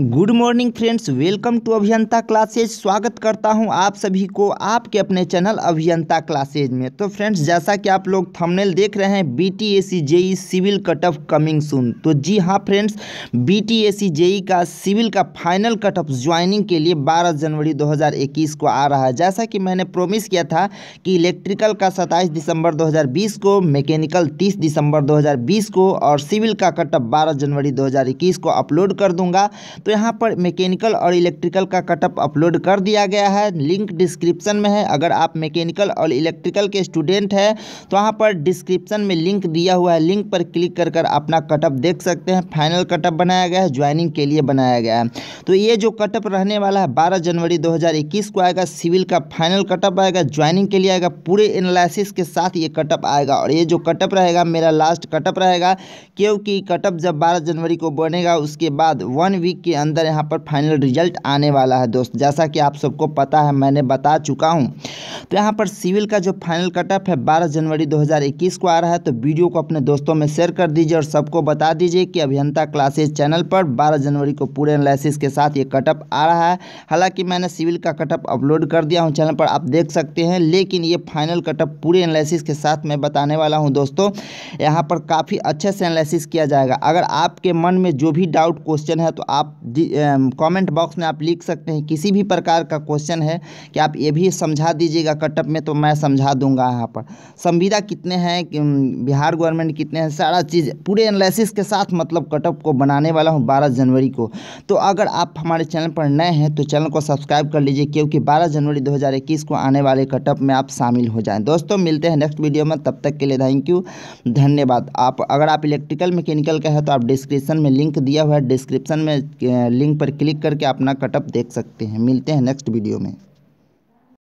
good morning friends welcome to Abhiyanta classes स्वागत करता हूं आप सभी को आपके अपने चैनल अभियंता क्लासेज में तो फ्रेंड्स जैसा कि आप लोग थंबनेल देख रहे हैं B T A C JE civil cut off coming soon तो जी हां friends B T A C JE का सिविल का फाइनल कट ऑफ ज्वाइनिंग के लिए 12 जनवरी 2021 को आ रहा है जैसा कि मैंने प्रोमिस किया था कि इलेक्ट्रिकल का सत्ताईस दिसंबर दो को मैकेनिकल तीस दिसंबर दो को और सिविल का कट ऑफ बारह जनवरी दो को अपलोड कर दूंगा तो यहाँ पर मैकेनिकल और इलेक्ट्रिकल का कटअप अपलोड कर दिया गया है लिंक डिस्क्रिप्शन में है अगर आप मैकेनिकल और इलेक्ट्रिकल के स्टूडेंट हैं तो वहाँ पर डिस्क्रिप्शन में लिंक दिया हुआ है लिंक पर क्लिक कर कर अपना कटअप देख सकते हैं फाइनल कटअप बनाया गया है ज्वाइनिंग के लिए बनाया गया है तो ये जो कटअप रहने वाला है बारह जनवरी दो को आएगा सिविल का फाइनल कटअप आएगा ज्वाइनिंग के लिए आएगा पूरे एनालिसिस के साथ ये कटअप आएगा और ये जो कटअप रहेगा मेरा लास्ट कटअप रहेगा क्योंकि कटअप जब बारह जनवरी को बनेगा उसके बाद वन वीक के अंदर यहाँ पर फाइनल रिजल्ट आने वाला है दोस्त जैसा कि आप सबको पता है मैंने बता चुका हूँ तो यहाँ पर सिविल का जो फाइनल कटअप है बारह जनवरी दो को आ रहा है तो वीडियो को अपने दोस्तों में शेयर कर दीजिए और सबको बता दीजिए कि अभियंता क्लासेज चैनल पर बारह जनवरी को पूरे एनालिसिस के साथ ये कटअप आ रहा है हालांकि मैंने सिविल का कटअप अपलोड कर दिया हूँ चैनल पर आप देख सकते हैं लेकिन ये फाइनल कटअप पूरे एनालिसिस के साथ मैं बताने वाला हूँ दोस्तों यहाँ पर काफ़ी अच्छे से एनालिसिस किया जाएगा अगर आपके मन में जो भी डाउट क्वेश्चन है तो आप कमेंट बॉक्स में आप लिख सकते हैं किसी भी प्रकार का क्वेश्चन है कि आप ये भी समझा दीजिएगा कटअप में तो मैं समझा दूंगा यहाँ पर संविदा कितने हैं बिहार गवर्नमेंट कितने हैं सारा चीज़ पूरे एनालिसिस के साथ मतलब कटअप को बनाने वाला हूँ बारह जनवरी को तो अगर आप हमारे चैनल पर नए हैं तो चैनल को सब्सक्राइब कर लीजिए क्योंकि बारह जनवरी दो को आने वाले कटअप में आप शामिल हो जाएँ दोस्तों मिलते हैं नेक्स्ट वीडियो में तब तक के लिए थैंक यू धन्यवाद आप अगर आप इलेक्ट्रिकल मैकेनिकल का है तो आप डिस्क्रिप्सन में लिंक दिया हुआ है डिस्क्रिप्सन में लिंक पर क्लिक करके अपना कटअप देख सकते हैं मिलते हैं नेक्स्ट वीडियो में